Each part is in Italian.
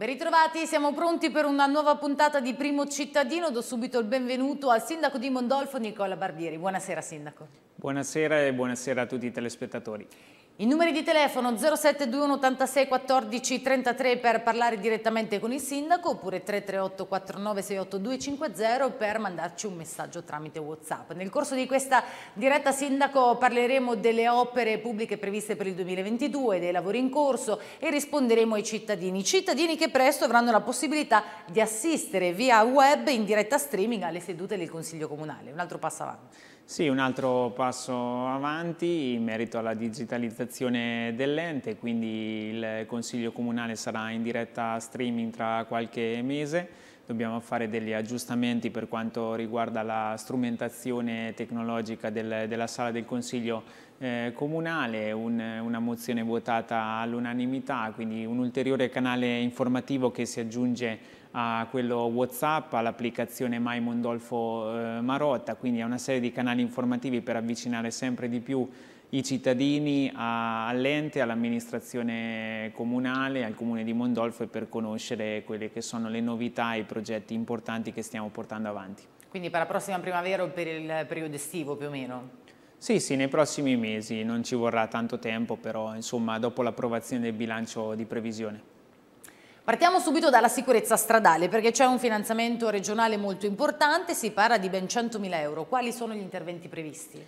Ben ritrovati, siamo pronti per una nuova puntata di Primo Cittadino. Do subito il benvenuto al sindaco di Mondolfo, Nicola Barbieri. Buonasera sindaco. Buonasera e buonasera a tutti i telespettatori. I numeri di telefono 0721 86 14 33 per parlare direttamente con il sindaco oppure 338 49 68 250 per mandarci un messaggio tramite Whatsapp. Nel corso di questa diretta sindaco parleremo delle opere pubbliche previste per il 2022, dei lavori in corso e risponderemo ai cittadini. Cittadini che presto avranno la possibilità di assistere via web in diretta streaming alle sedute del Consiglio Comunale. Un altro passo avanti. Sì, un altro passo avanti in merito alla digitalizzazione dell'ente, quindi il Consiglio Comunale sarà in diretta streaming tra qualche mese, dobbiamo fare degli aggiustamenti per quanto riguarda la strumentazione tecnologica del, della sala del Consiglio eh, comunale, un, una mozione votata all'unanimità, quindi un ulteriore canale informativo che si aggiunge a quello Whatsapp, all'applicazione Mai Mondolfo eh, Marotta, quindi a una serie di canali informativi per avvicinare sempre di più i cittadini all'ente, all'amministrazione comunale, al comune di Mondolfo e per conoscere quelle che sono le novità e i progetti importanti che stiamo portando avanti. Quindi per la prossima primavera o per il periodo estivo più o meno? Sì, sì, nei prossimi mesi, non ci vorrà tanto tempo, però insomma dopo l'approvazione del bilancio di previsione. Partiamo subito dalla sicurezza stradale perché c'è un finanziamento regionale molto importante, si parla di ben 100.000 euro. Quali sono gli interventi previsti?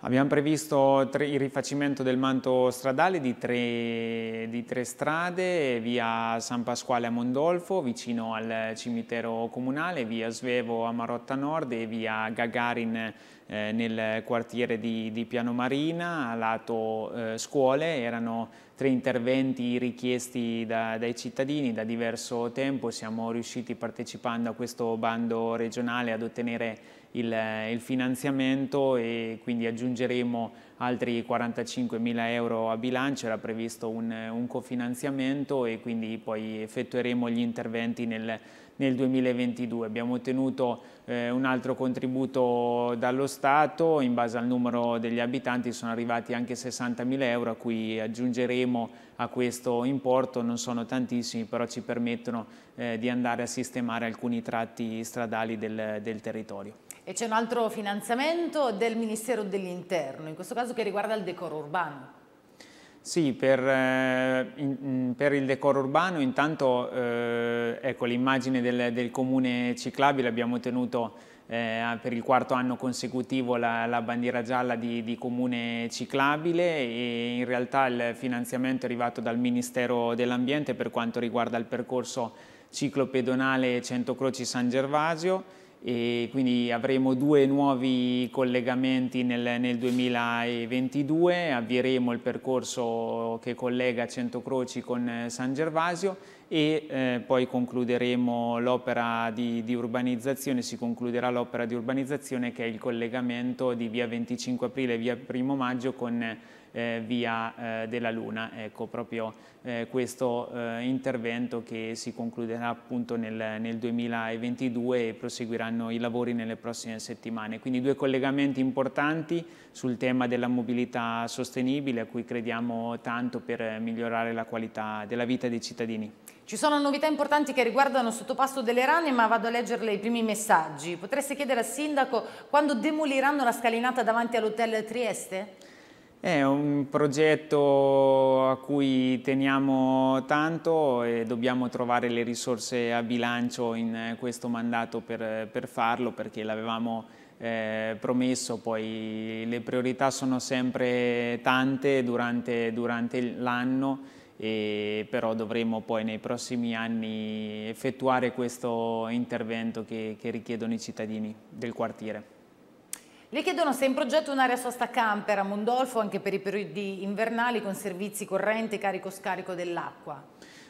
Abbiamo previsto il rifacimento del manto stradale di tre, di tre, strade, via San Pasquale a Mondolfo, vicino al cimitero comunale, via Svevo a Marotta Nord e via Gagarin eh, nel quartiere di, di, Piano Marina, lato eh, scuole, erano tre interventi richiesti da, dai cittadini da diverso tempo, siamo riusciti partecipando a questo bando regionale ad ottenere il, il finanziamento e quindi aggiungeremo altri 45 mila euro a bilancio, era previsto un, un cofinanziamento e quindi poi effettueremo gli interventi nel nel 2022. Abbiamo ottenuto eh, un altro contributo dallo Stato, in base al numero degli abitanti sono arrivati anche 60.000 euro a cui aggiungeremo a questo importo, non sono tantissimi però ci permettono eh, di andare a sistemare alcuni tratti stradali del, del territorio. E c'è un altro finanziamento del Ministero dell'Interno, in questo caso che riguarda il decoro urbano. Sì, per, eh, in, mm, per, il decoro urbano intanto eh, ecco, l'immagine del, del, comune ciclabile abbiamo tenuto eh, per il quarto anno consecutivo la, la bandiera gialla di, di, comune ciclabile e in realtà il finanziamento è arrivato dal Ministero dell'Ambiente per quanto riguarda il percorso ciclopedonale Centro Croci San Gervasio e quindi avremo due nuovi collegamenti nel, nel 2022, avvieremo il percorso che collega Centocroci con eh, San Gervasio e eh, poi concluderemo l'opera di, di, urbanizzazione, si concluderà l'opera di urbanizzazione che è il collegamento di via 25 aprile e via 1 maggio con eh, via eh, della Luna. Ecco proprio eh, questo eh, intervento che si concluderà appunto nel, nel, 2022 e proseguiranno i lavori nelle prossime settimane. Quindi due collegamenti importanti sul tema della mobilità sostenibile a cui crediamo tanto per migliorare la qualità della vita dei cittadini. Ci sono novità importanti che riguardano Sottopasso delle Rane, ma vado a leggerle i primi messaggi. Potreste chiedere al sindaco quando demoliranno la scalinata davanti all'hotel Trieste? È un progetto a cui teniamo tanto e dobbiamo trovare le risorse a bilancio in questo mandato per, per farlo perché l'avevamo eh, promesso, poi le priorità sono sempre tante durante, durante l'anno e però dovremo poi nei prossimi anni effettuare questo intervento che, che richiedono i cittadini del quartiere. Le chiedono se è in progetto un'area sosta camper a Mondolfo anche per i periodi invernali con servizi corrente, carico-scarico dell'acqua.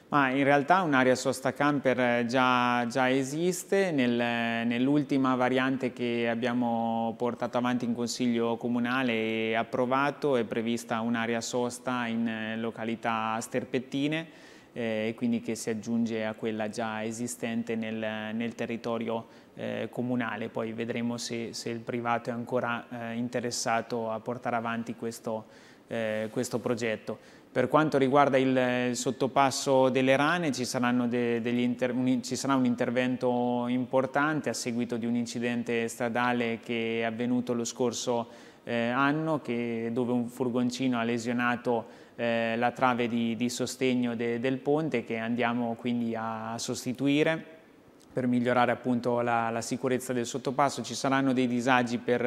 Ma in realtà un'area sosta camper eh, già, già esiste, Nel, nell'ultima variante che abbiamo portato avanti in Consiglio Comunale e approvato è prevista un'area sosta in eh, località Sterpettine eh, quindi che si aggiunge a quella già esistente nel, nel territorio eh, comunale, poi vedremo se, se, il privato è ancora eh, interessato a portare avanti questo, eh, questo, progetto. Per quanto riguarda il eh, sottopasso delle rane ci, de, un, ci sarà un intervento importante a seguito di un incidente stradale che è avvenuto lo scorso eh, anno che, dove un furgoncino ha lesionato eh, la trave di, di sostegno de, del ponte che andiamo quindi a sostituire per migliorare appunto la, la sicurezza del sottopasso. Ci saranno dei disagi per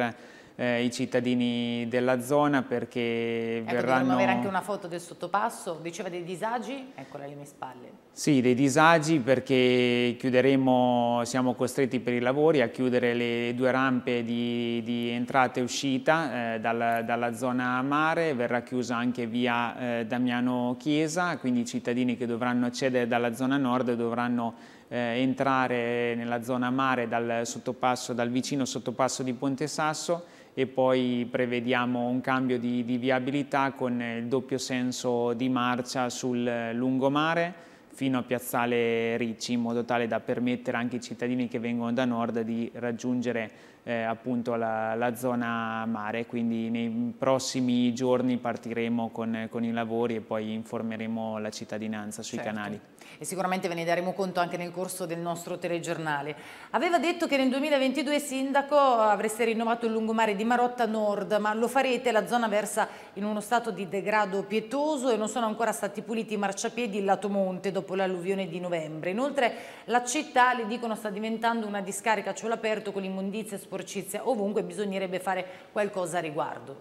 eh, i cittadini della zona perché ecco, verranno... avere anche una foto del sottopasso, diceva dei disagi, eccola alle mie spalle. Sì, dei disagi perché chiuderemo, siamo costretti per i lavori a chiudere le due rampe di, di entrata e uscita eh, dalla, dalla zona mare, verrà chiusa anche via eh, Damiano Chiesa, quindi i cittadini che dovranno accedere dalla zona nord dovranno eh, entrare nella zona mare dal, dal vicino sottopasso di Ponte Sasso e poi prevediamo un cambio di, di viabilità con il doppio senso di marcia sul eh, lungomare fino a Piazzale Ricci in modo tale da permettere anche ai cittadini che vengono da nord di raggiungere eh, appunto la, la, zona mare, quindi nei prossimi giorni partiremo con, con, i lavori e poi informeremo la cittadinanza sui certo. canali e sicuramente ve ne daremo conto anche nel corso del nostro telegiornale. Aveva detto che nel 2022 Sindaco avreste rinnovato il lungomare di Marotta Nord, ma lo farete, la zona versa in uno stato di degrado pietoso e non sono ancora stati puliti i marciapiedi il lato monte dopo l'alluvione di novembre. Inoltre la città, le dicono, sta diventando una discarica a cielo aperto con immondizia e sporcizia ovunque, bisognerebbe fare qualcosa a riguardo.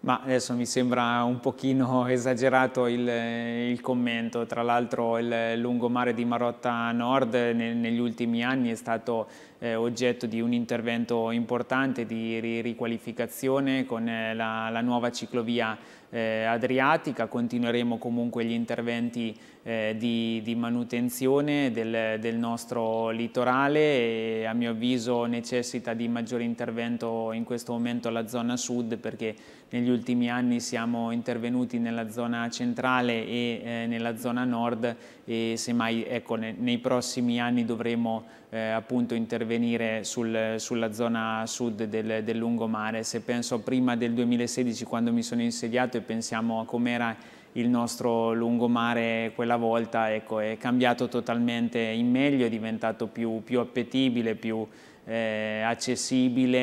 Ma adesso mi sembra un pochino esagerato il, il commento, tra l'altro il lungomare di Marotta Nord ne, negli ultimi anni è stato eh, oggetto di un intervento importante di riqualificazione con eh, la, la nuova ciclovia eh, adriatica, continueremo comunque gli interventi eh, di, di, manutenzione del, del, nostro litorale e a mio avviso necessita di maggiore intervento in questo momento la zona sud perché negli ultimi anni siamo intervenuti nella zona centrale e eh, nella zona nord e semmai ecco, nei prossimi anni dovremo eh, appunto intervenire sul, sulla zona sud del, del, lungomare. Se penso prima del 2016 quando mi sono insediato e pensiamo a com'era il nostro lungomare quella volta, ecco, è cambiato totalmente in meglio, è diventato più, più appetibile, più, eh, accessibile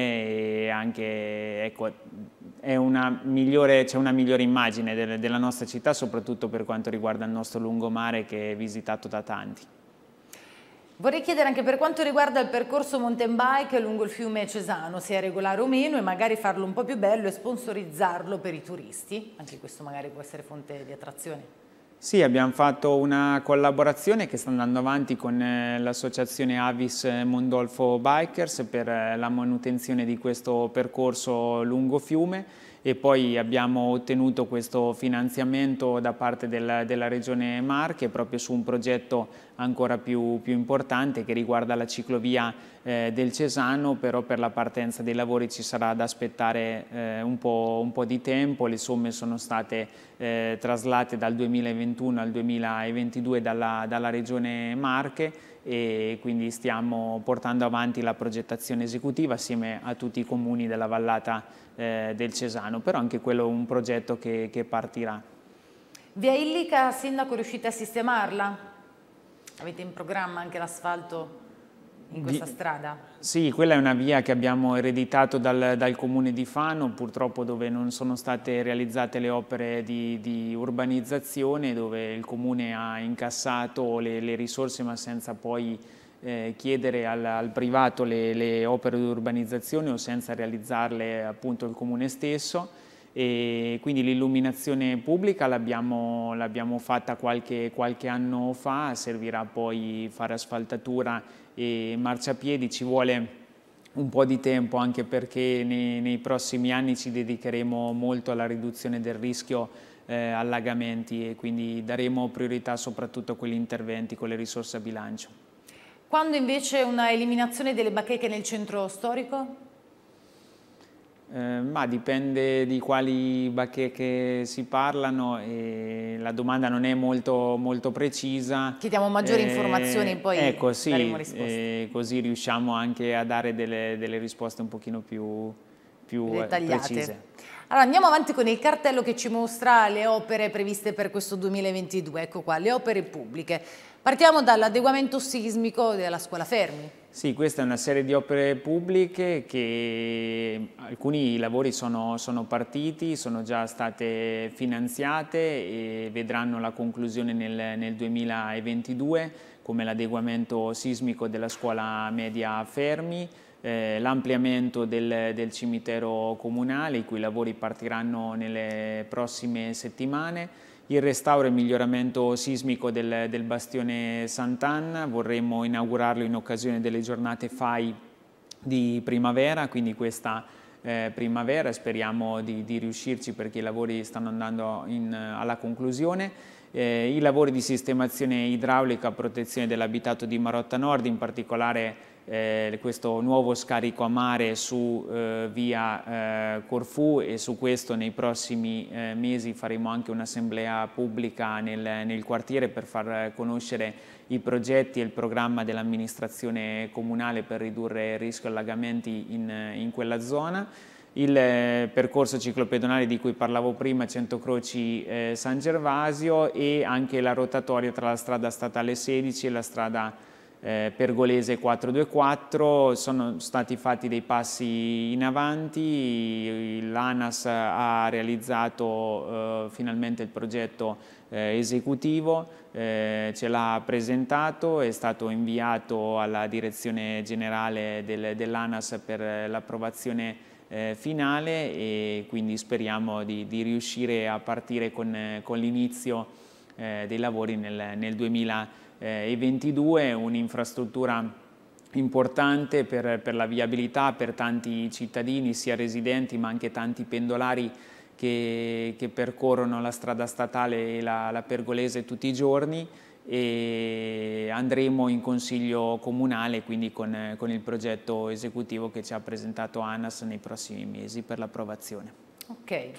e anche ecco, c'è una, una migliore immagine de della nostra città, soprattutto per quanto riguarda il nostro lungomare che è visitato da tanti. Vorrei chiedere anche per quanto riguarda il percorso mountain bike lungo il fiume Cesano, se è regolare o meno e magari farlo un po' più bello e sponsorizzarlo per i turisti, anche questo magari può essere fonte di attrazione. Sì, abbiamo fatto una collaborazione che sta andando avanti con eh, l'associazione Avis Mondolfo Bikers per eh, la manutenzione di questo percorso lungo fiume e poi abbiamo ottenuto questo finanziamento da parte della, della Regione Marche proprio su un progetto ancora più, più importante che riguarda la ciclovia eh, del Cesano, però per la partenza dei lavori ci sarà da aspettare eh, un, po', un, po', di tempo, le somme sono state eh, traslate dal 2021 al 2022 dalla, dalla Regione Marche e quindi stiamo portando avanti la progettazione esecutiva assieme a tutti i comuni della vallata eh, del Cesano, però anche quello è un progetto che, che partirà. Via Illica, Sindaco, riuscite a sistemarla? Avete in programma anche l'asfalto in questa di, strada? Sì, quella è una via che abbiamo ereditato dal, dal, comune di Fano, purtroppo dove non sono state realizzate le opere di, di urbanizzazione, dove il comune ha incassato le, le risorse ma senza poi eh, chiedere al, al privato le, le opere di urbanizzazione o senza realizzarle appunto il comune stesso e quindi l'illuminazione pubblica l'abbiamo fatta qualche, qualche, anno fa, servirà poi fare asfaltatura e marciapiedi, ci vuole un po' di tempo anche perché nei, nei prossimi anni ci dedicheremo molto alla riduzione del rischio eh, allagamenti e quindi daremo priorità soprattutto a quegli interventi con le risorse a bilancio. Quando invece una eliminazione delle bacheche nel centro storico? Eh, ma dipende di quali bacheche si parlano e la domanda non è molto, molto precisa. Chiediamo maggiori eh, informazioni e poi ecco, sì, daremo risposte. Eh, così riusciamo anche a dare delle, delle risposte un pochino più, più eh, precise. Allora andiamo avanti con il cartello che ci mostra le opere previste per questo 2022, ecco qua, le opere pubbliche. Partiamo dall'adeguamento sismico della scuola Fermi. Sì, questa è una serie di opere pubbliche che alcuni lavori sono, sono partiti, sono già state finanziate e vedranno la conclusione nel, nel 2022 come l'adeguamento sismico della scuola media Fermi eh, l'ampliamento del, del, cimitero comunale, i cui lavori partiranno nelle prossime settimane, il restauro e miglioramento sismico del, del bastione Sant'Anna, vorremmo inaugurarlo in occasione delle giornate FAI di primavera, quindi questa eh, primavera, speriamo di, di, riuscirci perché i lavori stanno andando in, alla conclusione. Eh, I lavori di sistemazione idraulica a protezione dell'abitato di Marotta Nord, in particolare eh, questo nuovo scarico a mare su eh, via eh, Corfù e su questo nei prossimi eh, mesi faremo anche un'assemblea pubblica nel, nel, quartiere per far conoscere i progetti e il programma dell'amministrazione comunale per ridurre il rischio allagamenti in, in quella zona. Il eh, percorso ciclopedonale di cui parlavo prima, Centocroci eh, San Gervasio e anche la rotatoria tra la strada statale 16 e la strada eh, Pergolese 424, sono stati fatti dei passi in avanti, l'ANAS ha realizzato eh, finalmente il progetto eh, esecutivo, eh, ce l'ha presentato, è stato inviato alla direzione generale del, dell'ANAS per l'approvazione eh, finale e quindi speriamo di, di riuscire a partire con, con l'inizio eh, dei lavori nel, nel 2020. E22 eh, un'infrastruttura importante per, per, la viabilità per tanti cittadini, sia residenti ma anche tanti pendolari che, che percorrono la strada statale e la, la pergolese tutti i giorni e andremo in consiglio comunale quindi con, con, il progetto esecutivo che ci ha presentato ANAS nei prossimi mesi per l'approvazione. Okay.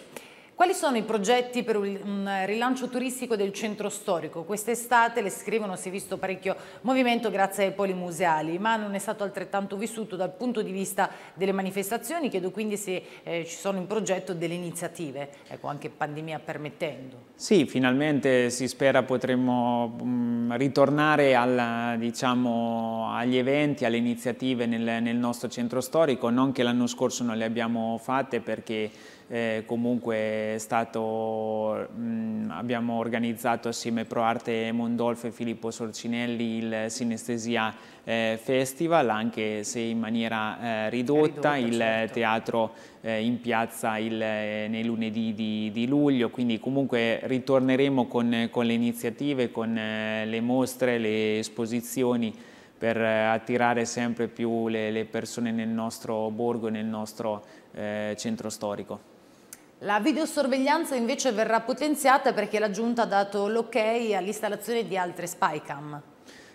Quali sono i progetti per un rilancio turistico del centro storico? Quest'estate, le scrivono, si è visto parecchio movimento grazie ai polimuseali, ma non è stato altrettanto vissuto dal punto di vista delle manifestazioni. Chiedo quindi se eh, ci sono in progetto delle iniziative, ecco, anche pandemia permettendo. Sì, finalmente si spera potremmo mm, ritornare alla, diciamo, agli eventi, alle iniziative nel, nel nostro centro storico, non che l'anno scorso non le abbiamo fatte perché eh, comunque stato, mh, mm, abbiamo organizzato assieme ProArte Mondolfo e Filippo Sorcinelli il Sinestesia eh, Festival, anche se in maniera eh, ridotta, ridotta, il certo. teatro eh, in piazza il, eh, nei lunedì di, di, luglio, quindi comunque ritorneremo con, con le iniziative, con eh, le mostre, le esposizioni per attirare sempre più le, le persone nel nostro borgo e nel nostro centro storico. La videosorveglianza invece verrà potenziata perché la Giunta ha dato l'ok ok all'installazione di altre spycam.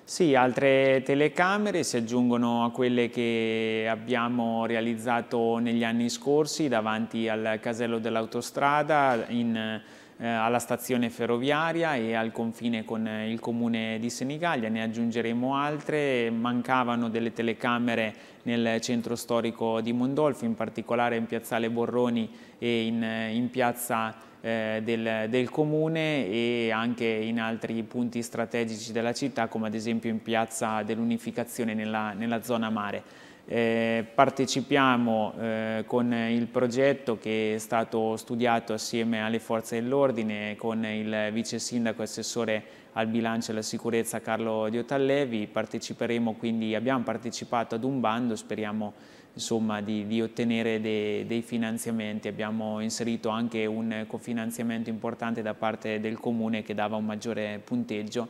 Sì, altre telecamere si aggiungono a quelle che abbiamo realizzato negli anni scorsi davanti al casello dell'autostrada in eh, alla stazione ferroviaria e al confine con eh, il comune di Senigallia, ne aggiungeremo altre, mancavano delle telecamere nel centro storico di Mondolfo, in particolare in piazzale Borroni e in, eh, in piazza eh, del, del, comune e anche in altri punti strategici della città come ad esempio in piazza dell'unificazione nella, nella zona mare. Eh, partecipiamo eh, con il progetto che è stato studiato assieme alle forze dell'ordine con il vice sindaco e assessore al bilancio e alla sicurezza Carlo Diotallevi, parteciperemo quindi, abbiamo partecipato ad un bando, speriamo insomma, di, di, ottenere de, dei finanziamenti, abbiamo inserito anche un cofinanziamento importante da parte del comune che dava un maggiore punteggio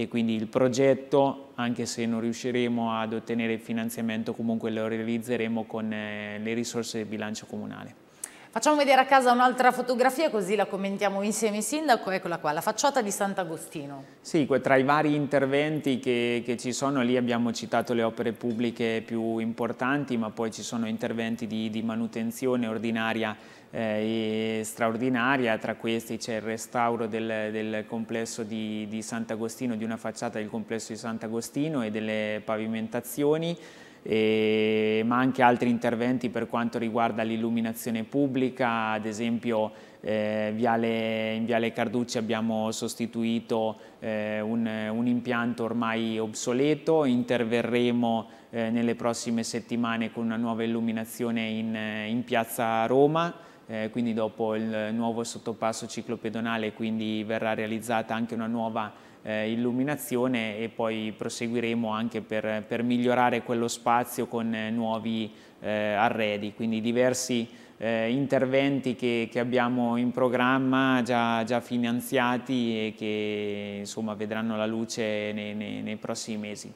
e quindi il progetto, anche se non riusciremo ad ottenere il finanziamento, comunque lo realizzeremo con eh, le risorse del bilancio comunale. Facciamo vedere a casa un'altra fotografia così la commentiamo insieme sindaco, eccola qua, la facciata di Sant'Agostino. Sì, tra i vari interventi che, che, ci sono lì abbiamo citato le opere pubbliche più importanti ma poi ci sono interventi di, di manutenzione ordinaria eh, straordinaria, tra questi c'è il restauro del, del complesso di, di Sant'Agostino, di una facciata del complesso di Sant'Agostino e delle pavimentazioni, eh, ma anche altri interventi per quanto riguarda l'illuminazione pubblica, ad esempio eh, viale, in Viale Carducci abbiamo sostituito eh, un, un, impianto ormai obsoleto, interverremo eh, nelle prossime settimane con una nuova illuminazione in, in Piazza Roma, eh, quindi dopo il nuovo sottopasso ciclopedonale quindi verrà realizzata anche una nuova eh, illuminazione e poi proseguiremo anche per, per migliorare quello spazio con eh, nuovi eh, arredi, quindi diversi eh, interventi che, che, abbiamo in programma già, già, finanziati e che insomma, vedranno la luce nei, nei, nei prossimi mesi.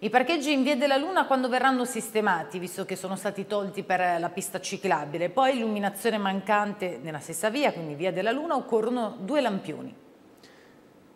I parcheggi in Via della Luna quando verranno sistemati, visto che sono stati tolti per la pista ciclabile, poi illuminazione mancante nella stessa via, quindi Via della Luna, occorrono due lampioni.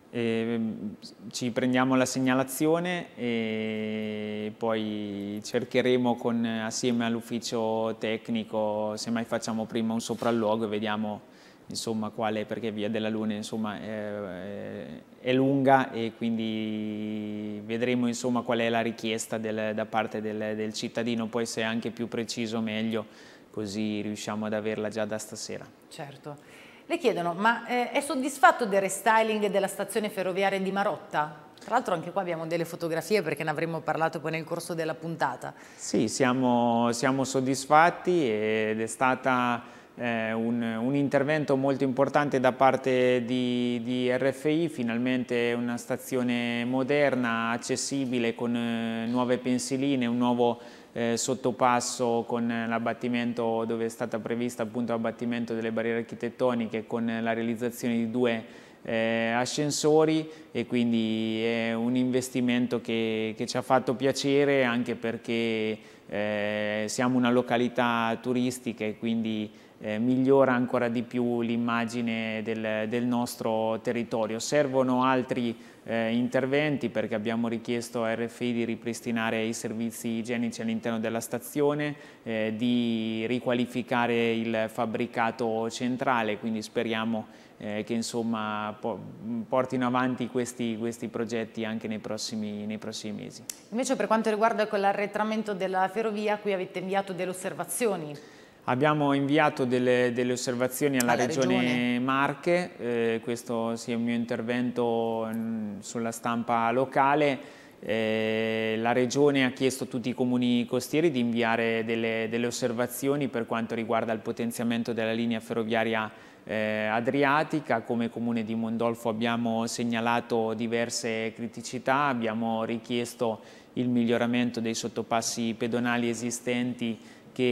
E ehm, ci prendiamo la segnalazione e poi cercheremo con, assieme all'ufficio tecnico, semmai facciamo prima un sopralluogo e vediamo insomma, quale, perché Via della Luna insomma, è, è, lunga e quindi vedremo insomma, qual è la richiesta del, da parte del, del, cittadino, poi se è anche più preciso meglio, così riusciamo ad averla già da stasera. Certo. Le chiedono, ma eh, è soddisfatto del restyling della stazione ferroviaria di Marotta? Tra l'altro anche qua abbiamo delle fotografie perché ne avremmo parlato poi nel corso della puntata. Sì, siamo, siamo soddisfatti ed è stata un, un, intervento molto importante da parte di, di, RFI, finalmente una stazione moderna, accessibile, con eh, nuove pensiline, un nuovo eh, sottopasso con l'abbattimento dove è stata prevista appunto l'abbattimento delle barriere architettoniche con la realizzazione di due eh, ascensori e quindi è un investimento che, che ci ha fatto piacere anche perché eh, siamo una località turistica e quindi eh, migliora ancora di più l'immagine del, del, nostro territorio. Servono altri eh, interventi perché abbiamo richiesto a RFI di ripristinare i servizi igienici all'interno della stazione, eh, di riqualificare il fabbricato centrale, quindi speriamo eh, che insomma, po portino avanti questi, questi, progetti anche nei prossimi, nei prossimi mesi. Invece per quanto riguarda l'arretramento della ferrovia, qui avete inviato delle osservazioni. Abbiamo inviato delle, delle osservazioni alla, alla regione, regione, Marche, eh, questo sia sì, un mio intervento mm, sulla stampa locale. Eh, la regione ha chiesto a tutti i comuni costieri di inviare delle, delle osservazioni per quanto riguarda il potenziamento della linea ferroviaria eh, adriatica. Come comune di Mondolfo abbiamo segnalato diverse criticità, abbiamo richiesto il miglioramento dei sottopassi pedonali esistenti che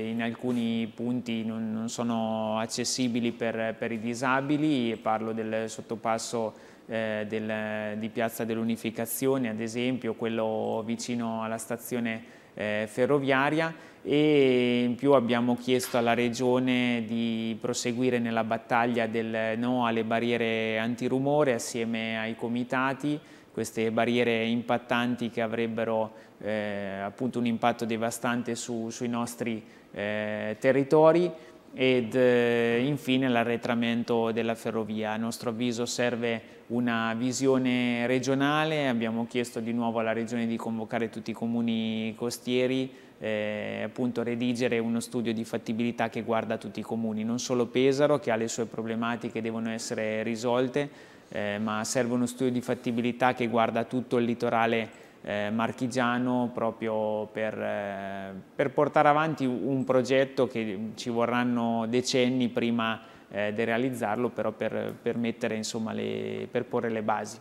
eh, in alcuni punti non, non sono accessibili per, per, i disabili, parlo del sottopasso eh, del, di Piazza dell'Unificazione ad esempio, quello vicino alla stazione eh, ferroviaria e in più abbiamo chiesto alla Regione di proseguire nella battaglia del no alle barriere antirumore assieme ai comitati, queste barriere impattanti che avrebbero eh, appunto un impatto devastante su, sui nostri eh, territori ed eh, infine l'arretramento della ferrovia. A nostro avviso serve una visione regionale, abbiamo chiesto di nuovo alla Regione di convocare tutti i comuni costieri, eh, appunto redigere uno studio di fattibilità che guarda tutti i comuni, non solo Pesaro che ha le sue problematiche che devono essere risolte, eh, ma serve uno studio di fattibilità che guarda tutto il litorale eh, marchigiano proprio per, eh, per, portare avanti un progetto che ci vorranno decenni prima eh, di realizzarlo, però per, per, mettere, insomma, le, per porre le basi.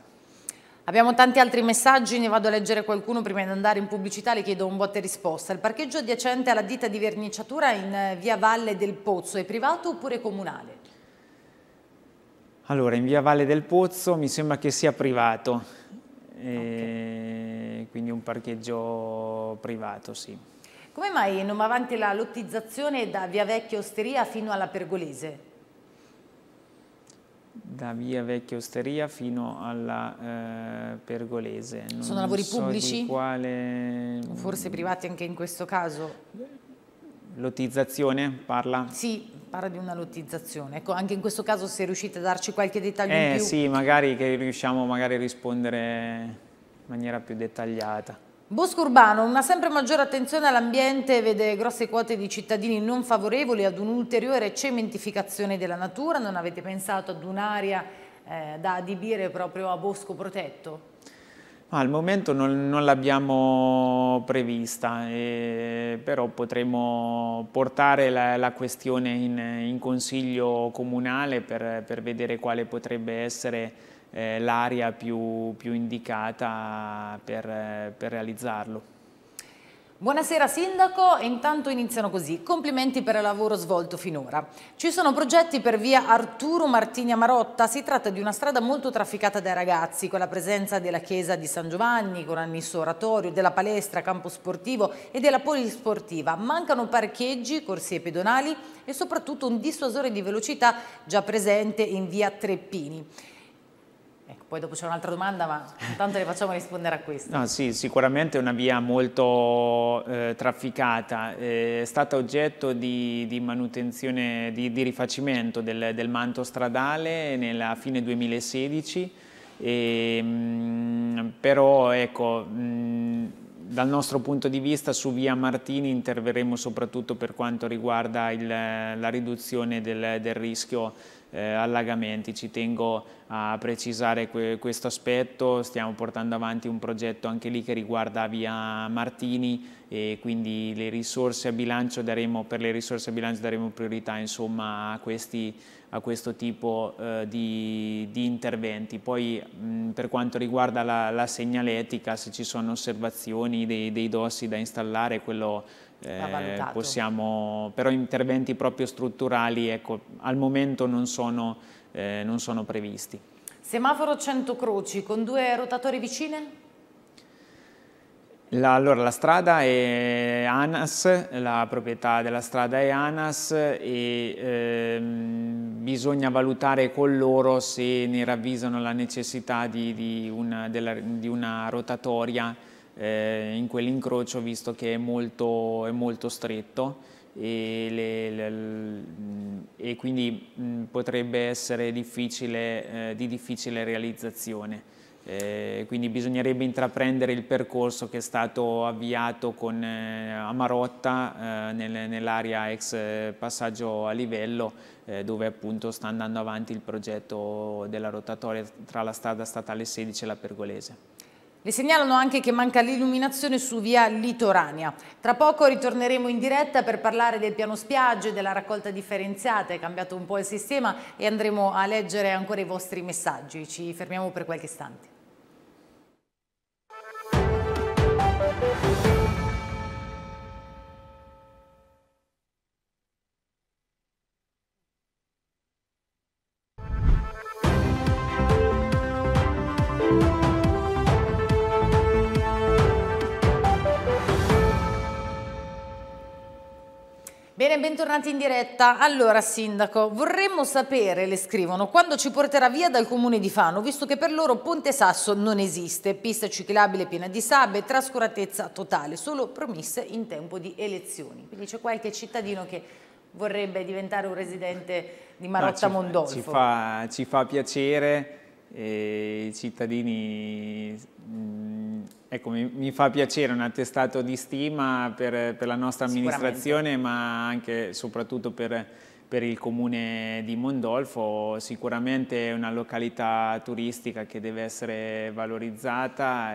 Abbiamo tanti altri messaggi, ne vado a leggere qualcuno prima di andare in pubblicità, le chiedo un botte risposta. Il parcheggio adiacente alla ditta di verniciatura in eh, via Valle del Pozzo è privato oppure comunale? Allora, in via Valle del Pozzo mi sembra che sia privato, okay. quindi un parcheggio privato, sì. Come mai non va umm avanti la lottizzazione da Via Vecchia Osteria fino alla Pergolese? da via Vecchia Osteria fino alla eh, Pergolese. Non Sono lavori so pubblici? Quale... Forse mm, privati anche in questo caso? Lottizzazione parla? Sì parla di una lottizzazione. Ecco, anche in questo caso se riuscite a darci qualche dettaglio eh, in più. Eh Sì, magari che riusciamo magari a rispondere in maniera più dettagliata. Bosco urbano, una sempre maggiore attenzione all'ambiente vede grosse quote di cittadini non favorevoli ad un'ulteriore cementificazione della natura. Non avete pensato ad un'area eh, da adibire proprio a bosco protetto? Ma ah, al momento non, non l'abbiamo prevista, eh, però potremo portare la, la questione in, in, consiglio comunale per, per, vedere quale potrebbe essere eh, l'area più, più, indicata per, per realizzarlo. Buonasera Sindaco, intanto iniziano così. Complimenti per il lavoro svolto finora. Ci sono progetti per via Arturo Martini Marotta, si tratta di una strada molto trafficata dai ragazzi, con la presenza della chiesa di San Giovanni, con Annisso Oratorio, della palestra, campo sportivo e della polisportiva. Mancano parcheggi, corsie pedonali e soprattutto un dissuasore di velocità già presente in via Treppini. Poi dopo c'è un'altra domanda, ma intanto le facciamo rispondere a questa. No, sì, sicuramente è una via molto eh, trafficata, eh, è stata oggetto di, di manutenzione, di, di rifacimento del, del, manto stradale nella fine 2016, e, mh, però ecco, mh, dal nostro punto di vista su via Martini interverremo soprattutto per quanto riguarda il, la riduzione del, del rischio eh, allagamenti. Ci tengo a precisare que questo aspetto, stiamo portando avanti un progetto anche lì che riguarda via Martini e quindi le risorse a bilancio daremo, per le risorse a bilancio daremo priorità insomma, a, questi, a questo tipo eh, di, di, interventi. Poi mh, per quanto riguarda la, la, segnaletica, se ci sono osservazioni dei, dei dossi da installare, quello eh, possiamo, però interventi proprio strutturali ecco, al momento non sono, eh, non sono previsti. Semaforo 100 Croci con due rotatori vicine? La, allora, la strada è ANAS, la proprietà della strada è ANAS e ehm, bisogna valutare con loro se ne ravvisano la necessità di, di, una, della, di una rotatoria eh, in quell'incrocio visto che è molto, è molto stretto e, le, le, e quindi mh, mm, potrebbe essere difficile, eh, di difficile realizzazione. Eh, quindi bisognerebbe intraprendere il percorso che è stato avviato con, eh, a Marotta eh, nel, nell'area ex eh, passaggio a livello eh, dove appunto sta andando avanti il progetto della rotatoria tra la strada statale 16 e la Pergolese. Le segnalano anche che manca l'illuminazione su via Litorania. Tra poco ritorneremo in diretta per parlare del piano spiagge, della raccolta differenziata, è cambiato un po' il sistema e andremo a leggere ancora i vostri messaggi. Ci fermiamo per qualche istante. Bene, bentornati in diretta. Allora, Sindaco, vorremmo sapere, le scrivono, quando ci porterà via dal comune di Fano, visto che per loro Ponte Sasso non esiste, pista ciclabile piena di sabbia, trascuratezza totale, solo promesse in tempo di elezioni. Quindi c'è qualche cittadino che vorrebbe diventare un residente di Marotta no, ah, ci Mondolfo. ci, fa, ci fa piacere i cittadini, mm, ecco, mi, mi, fa piacere un attestato di stima per, per la nostra amministrazione, ma anche e soprattutto per, per, il comune di Mondolfo. Sicuramente è una località turistica che deve essere valorizzata,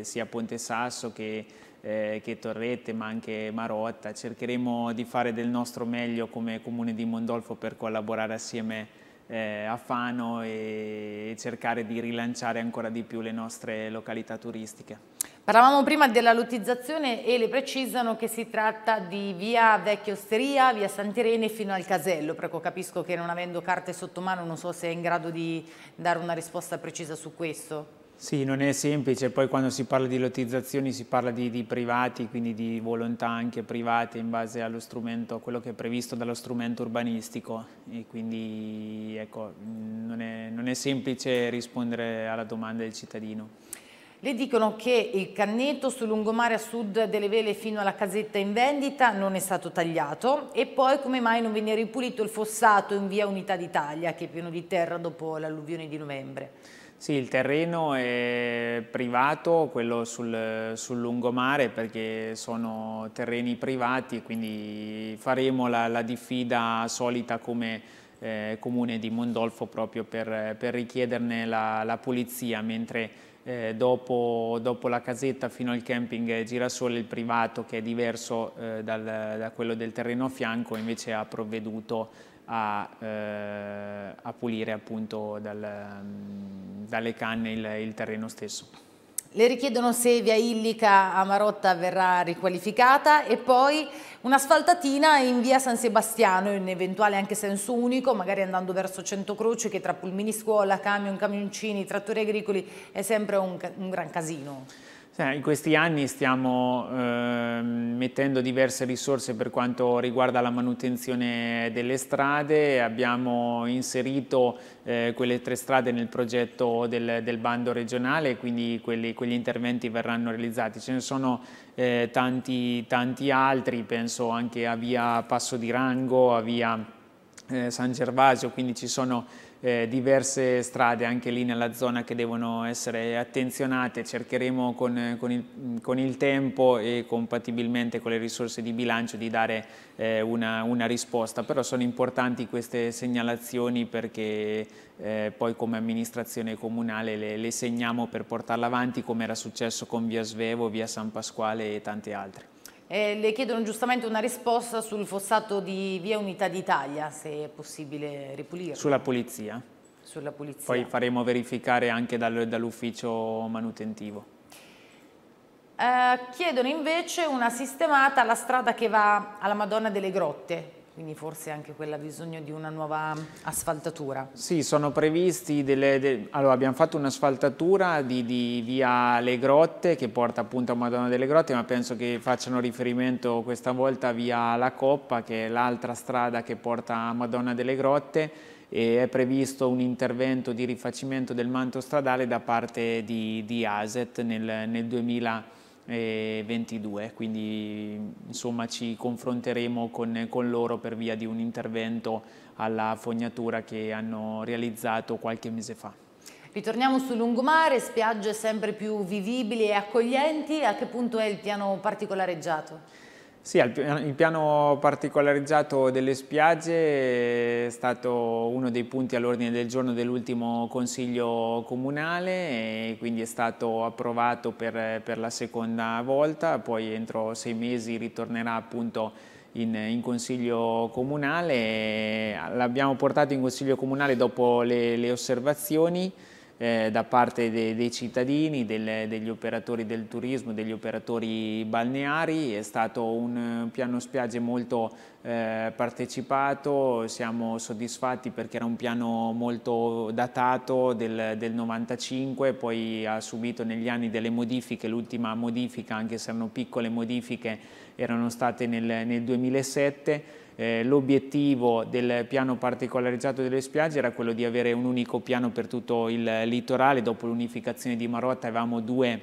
sia Ponte Sasso che, eh, che Torrette, ma anche Marotta. Cercheremo di fare del nostro meglio come comune di Mondolfo per collaborare assieme a eh, a Fano e cercare di rilanciare ancora di più le nostre località turistiche. Parlavamo prima della lottizzazione e le precisano che si tratta di via Vecchia Osteria, via Santirene fino al casello, perché capisco che non avendo carte sotto mano non so se è in grado di dare una risposta precisa su questo. Sì, non è semplice, poi quando si parla di lottizzazioni si parla di, di, privati, quindi di volontà anche private in base allo strumento, a quello che è previsto dallo strumento urbanistico e quindi ecco, non è, non è semplice rispondere alla domanda del cittadino. Le dicono che il canneto sul lungomare a sud delle vele fino alla casetta in vendita non è stato tagliato e poi come mai non venne ripulito il fossato in via Unità d'Italia che è pieno di terra dopo l'alluvione di novembre? Sì, il terreno è privato, quello sul, sul lungomare, perché sono terreni privati, quindi faremo la, la diffida solita come eh, comune di Mondolfo proprio per, per richiederne la, la, pulizia, mentre eh, dopo, dopo, la casetta fino al camping Girasole il privato, che è diverso eh, dal, da quello del terreno a fianco, invece ha provveduto a, eh, a pulire appunto dal, mm, dalle canne il, il terreno stesso. Le richiedono se via Illica a Marotta verrà riqualificata e poi un'asfaltatina in via San Sebastiano in eventuale anche senso unico, magari andando verso Centocroce che tra pulmini scuola, camion, camioncini, trattori agricoli è sempre un, un gran casino. In questi anni stiamo eh, mettendo diverse risorse per quanto riguarda la manutenzione delle strade, abbiamo inserito eh, quelle tre strade nel progetto del, del bando regionale, quindi quelli, quegli interventi verranno realizzati. Ce ne sono eh, tanti, tanti altri, penso anche a via Passo di Rango, a via eh, San Gervasio, quindi ci sono eh, diverse strade anche lì nella zona che devono essere attenzionate, cercheremo con, con, il, con il, tempo e compatibilmente con le risorse di bilancio di dare eh, una, una, risposta, però sono importanti queste segnalazioni perché eh, poi come amministrazione comunale le, le segniamo per portarla avanti come era successo con Via Svevo, Via San Pasquale e tante altre. Eh, le chiedono giustamente una risposta sul fossato di Via Unità d'Italia, se è possibile ripulirlo. Sulla pulizia. Sulla polizia. Poi faremo verificare anche dal, dall'ufficio manutentivo. Eh, chiedono invece una sistemata alla strada che va alla Madonna delle Grotte, quindi forse anche quella ha bisogno di una nuova asfaltatura. Sì, sono previsti delle... De... allora, abbiamo fatto un'asfaltatura di, di, via Le Grotte che porta appunto a Madonna delle Grotte, ma penso che facciano riferimento questa volta via La Coppa, che è l'altra strada che porta a Madonna delle Grotte, e è previsto un intervento di rifacimento del manto stradale da parte di, di ASET nel, nel 2020. 22, quindi insomma ci confronteremo con, con, loro per via di un intervento alla fognatura che hanno realizzato qualche mese fa. Ritorniamo sul lungomare, spiagge sempre più vivibili e accoglienti, a che punto è il piano particolareggiato? Sì, il piano particolarizzato delle spiagge è stato uno dei punti all'ordine del giorno dell'ultimo Consiglio Comunale e quindi è stato approvato per, per, la seconda volta, poi entro sei mesi ritornerà appunto in, in Consiglio Comunale. L'abbiamo portato in Consiglio Comunale dopo le, le osservazioni eh, da parte de dei cittadini, del, degli operatori del turismo, degli operatori balneari, è stato un eh, piano spiagge molto eh, partecipato, siamo soddisfatti perché era un piano molto datato del, del 95, poi ha subito negli anni delle modifiche, l'ultima modifica anche se erano piccole modifiche erano state nel, nel 2007 eh, L'obiettivo del piano particolarizzato delle spiagge era quello di avere un unico piano per tutto il litorale, dopo l'unificazione di Marotta avevamo due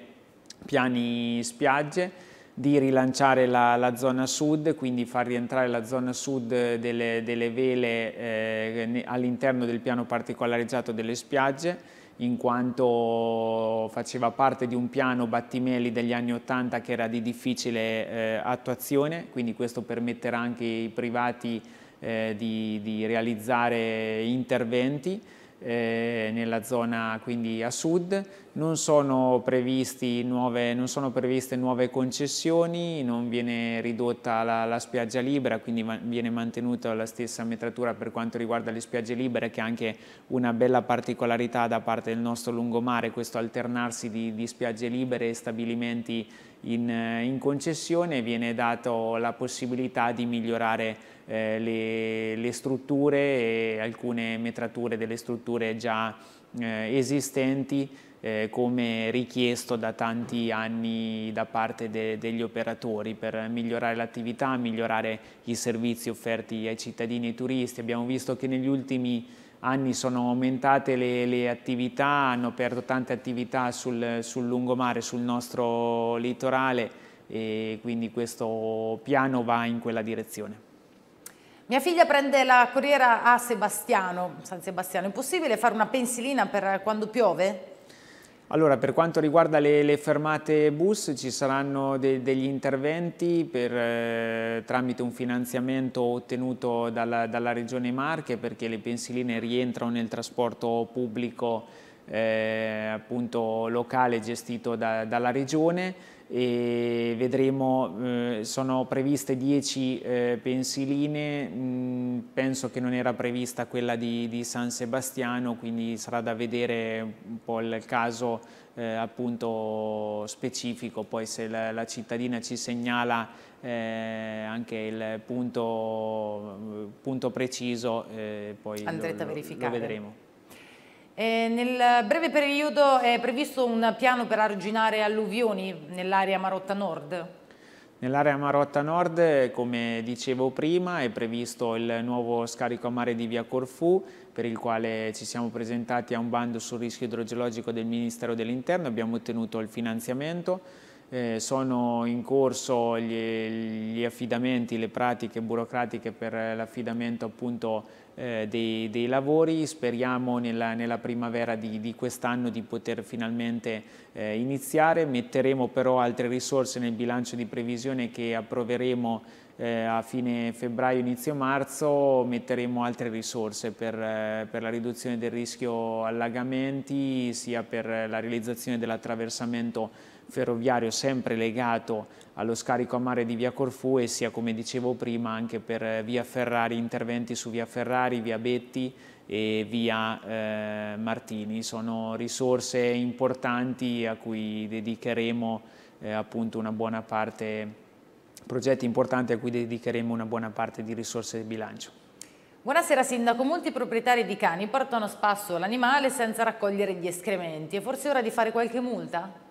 piani spiagge, di rilanciare la, la, zona sud, quindi far rientrare la zona sud delle, delle vele eh, all'interno del piano particolarizzato delle spiagge, in quanto faceva parte di un piano Battimelli degli anni Ottanta che era di difficile eh, attuazione, quindi questo permetterà anche ai privati eh, di, di realizzare interventi eh, nella zona quindi a sud, non sono, nuove, non sono, previste nuove concessioni, non viene ridotta la, la spiaggia libera, quindi viene mantenuta la stessa metratura per quanto riguarda le spiagge libere, che è anche una bella particolarità da parte del nostro lungomare, questo alternarsi di, di spiagge libere e stabilimenti in, in concessione, viene data la possibilità di migliorare eh, le, le, strutture e alcune metrature delle strutture già eh, esistenti eh, come richiesto da tanti anni da parte de, degli operatori per migliorare l'attività, migliorare i servizi offerti ai cittadini e ai turisti. Abbiamo visto che negli ultimi anni sono aumentate le, le attività, hanno aperto tante attività sul, sul lungomare, sul nostro litorale e quindi questo piano va in quella direzione. Mia figlia prende la corriera a Sebastiano. San Sebastiano, è possibile fare una pensilina per quando piove? Allora, per quanto riguarda le, le fermate bus, ci saranno de, degli interventi per, eh, tramite un finanziamento ottenuto dalla, dalla, Regione Marche perché le pensiline rientrano nel trasporto pubblico eh, appunto, locale gestito da, dalla Regione e vedremo, eh, sono previste 10 eh, pensiline, mh, mm, penso che non era prevista quella di, di, San Sebastiano, quindi sarà da vedere un po' il caso eh, appunto specifico, poi se la, la cittadina ci segnala eh, anche il punto, punto preciso, eh, poi lo, lo, lo vedremo. Eh, nel breve periodo è previsto un piano per arginare alluvioni nell'area Marotta Nord? Nell'area Marotta Nord, come dicevo prima, è previsto il nuovo scarico a mare di via Corfù, per il quale ci siamo presentati a un bando sul rischio idrogeologico del Ministero dell'Interno, abbiamo ottenuto il finanziamento. Eh, sono in corso gli, gli affidamenti, le pratiche burocratiche per l'affidamento appunto eh, dei, dei, lavori, speriamo nella, nella primavera di, di quest'anno di poter finalmente eh, iniziare, metteremo però altre risorse nel bilancio di previsione che approveremo eh, a fine febbraio, inizio marzo, metteremo altre risorse per, eh, per la riduzione del rischio allagamenti, sia per la realizzazione dell'attraversamento ferroviario sempre legato allo scarico a mare di via Corfu e sia come dicevo prima anche per eh, via Ferrari, interventi su via Ferrari, via Betti e via eh, Martini. Sono risorse importanti a cui dedicheremo eh, appunto una buona parte, progetti importanti a cui dedicheremo una buona parte di risorse di bilancio. Buonasera Sindaco, molti proprietari di cani portano a spasso l'animale senza raccogliere gli escrementi. È forse ora di fare qualche multa?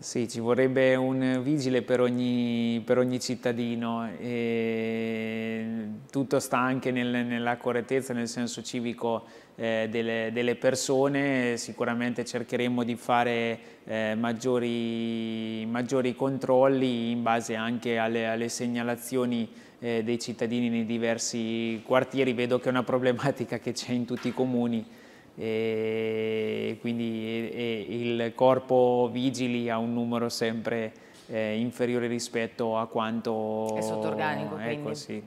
Sì, ci vorrebbe un vigile per ogni, per ogni cittadino e tutto sta anche nel, nella correttezza, nel senso civico eh, delle, delle, persone, sicuramente cercheremo di fare eh, maggiori, maggiori, controlli in base anche alle, alle segnalazioni eh, dei cittadini nei diversi quartieri, vedo che è una problematica che c'è in tutti i comuni e quindi e il corpo vigili ha un numero sempre eh, inferiore rispetto a quanto... È sottorganico, ecco, sì.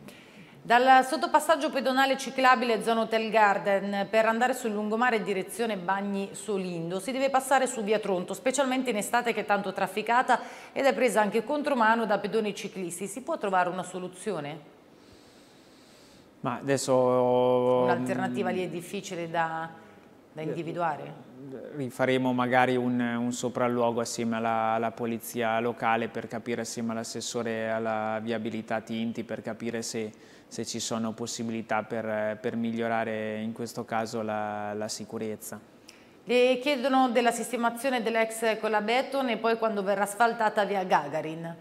Dal sottopassaggio pedonale ciclabile zona Hotel Garden per andare sul lungomare in direzione Bagni Solindo si deve passare su via Tronto, specialmente in estate che è tanto trafficata ed è presa anche contromano da pedoni ciclisti. Si può trovare una soluzione? Ma adesso... Un'alternativa lì è difficile da da individuare? Rifaremo magari un, un sopralluogo assieme alla, alla, polizia locale per capire assieme all'assessore alla viabilità Tinti per capire se, se ci sono possibilità per, per, migliorare in questo caso la, la sicurezza. Le chiedono della sistemazione dell'ex Colabeton e poi quando verrà asfaltata via Gagarin.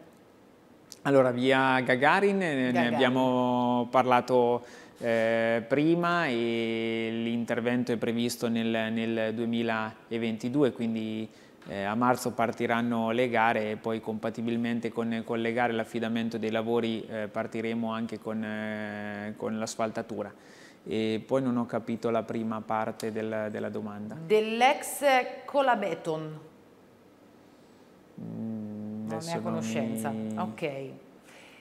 Allora, via Gagarin, eh, Gagarin. ne abbiamo parlato eh, prima e l'intervento è previsto nel, nel 2022, quindi eh, a marzo partiranno le gare e poi compatibilmente con, con le gare l'affidamento dei lavori eh, partiremo anche con, eh, con l'asfaltatura. E poi non ho capito la prima parte del, della domanda. Dell'ex Colabeton? Mm, non ne ha conoscenza, mi... ok.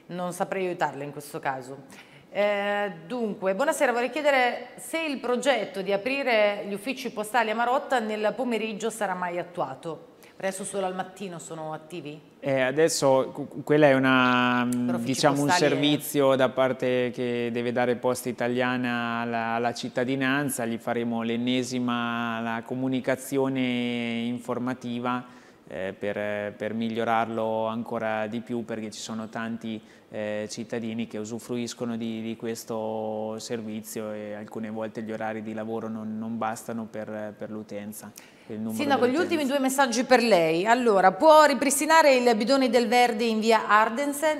Non saprei aiutarla in questo caso. Eh, dunque, buonasera, vorrei chiedere se il progetto di aprire gli uffici postali a Marotta nel pomeriggio sarà mai attuato. Adesso solo al mattino sono attivi? Eh, adesso quella è una, mm, diciamo, un servizio da parte che deve dare Posta Italiana alla, alla cittadinanza, gli faremo l'ennesima comunicazione informativa eh, per, per, migliorarlo ancora di più perché ci sono tanti eh, cittadini che usufruiscono di, di, questo servizio e alcune volte gli orari di lavoro non, non bastano per, per l'utenza. Sindaco, gli ultimi due messaggi per lei. Allora, può ripristinare il bidone del verde in via Ardensen?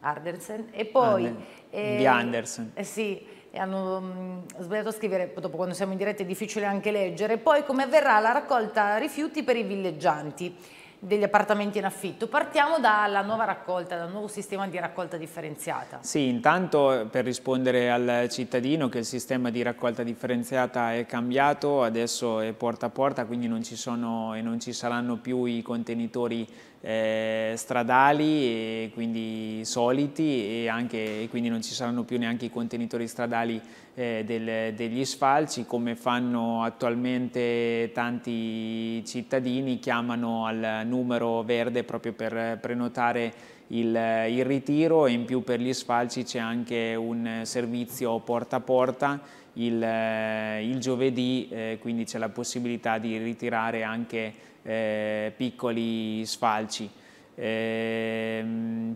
Ardensen e poi... Arden. Eh, via Andersen. Eh, sì, e hanno mh, mm, sbagliato a scrivere, dopo quando siamo in diretta è difficile anche leggere, poi come avverrà la raccolta rifiuti per i villeggianti degli appartamenti in affitto. Partiamo dalla nuova raccolta, dal nuovo sistema di raccolta differenziata. Sì, intanto eh, per rispondere al cittadino che il sistema di raccolta differenziata è cambiato, adesso è porta a porta, quindi non ci sono e non ci saranno più i contenitori eh, stradali e quindi soliti e, anche, e quindi non ci saranno più neanche i contenitori stradali eh, del, degli sfalci come fanno attualmente tanti cittadini chiamano al numero verde proprio per prenotare il, il, ritiro e in più per gli sfalci c'è anche un servizio porta a porta il, eh, il giovedì, eh, quindi c'è la possibilità di ritirare anche eh, piccoli sfalci eh,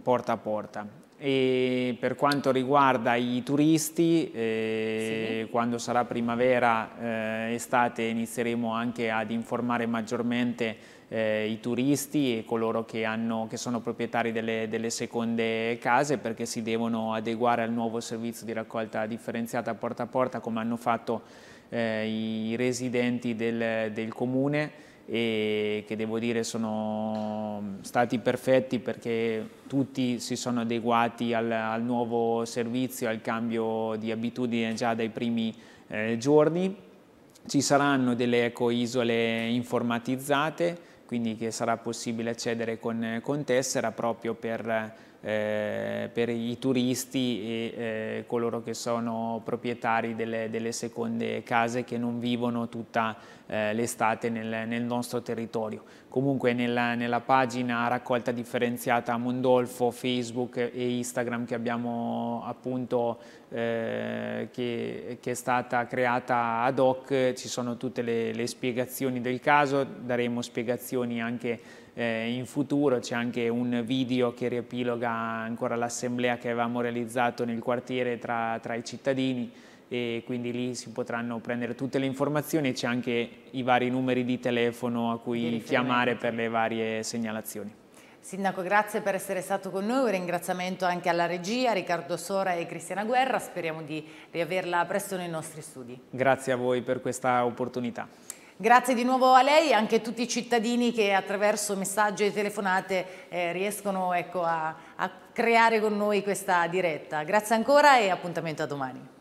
porta a porta. E per quanto riguarda i turisti, eh, sì. quando sarà primavera, eh, estate, inizieremo anche ad informare maggiormente eh, i turisti e coloro che, hanno, che sono proprietari delle, delle, seconde case perché si devono adeguare al nuovo servizio di raccolta differenziata porta a porta come hanno fatto i residenti del, del comune e che devo dire sono stati perfetti perché tutti si sono adeguati al, al nuovo servizio, al cambio di abitudine già dai primi eh, giorni. Ci saranno delle eco-isole informatizzate, quindi che sarà possibile accedere con, con tessera proprio per eh, per i turisti e eh, coloro che sono proprietari delle, delle, seconde case che non vivono tutta eh, l'estate nel, nel, nostro territorio. Comunque nella, nella, pagina raccolta differenziata Mondolfo, Facebook e Instagram che abbiamo appunto eh, che, che, è stata creata ad hoc ci sono tutte le, le spiegazioni del caso, daremo spiegazioni anche eh, in futuro c'è anche un video che riepiloga ancora l'assemblea che avevamo realizzato nel quartiere tra, tra i cittadini e quindi lì si potranno prendere tutte le informazioni e c'è anche i vari numeri di telefono a cui chiamare per le varie segnalazioni. Sindaco, grazie per essere stato con noi, un ringraziamento anche alla regia, Riccardo Sora e Cristiana Guerra, speriamo di riaverla presto nei nostri studi. Grazie a voi per questa opportunità. Grazie di nuovo a lei e anche a tutti i cittadini che attraverso messaggi e telefonate eh, riescono ecco, a, a creare con noi questa diretta. Grazie ancora e appuntamento a domani.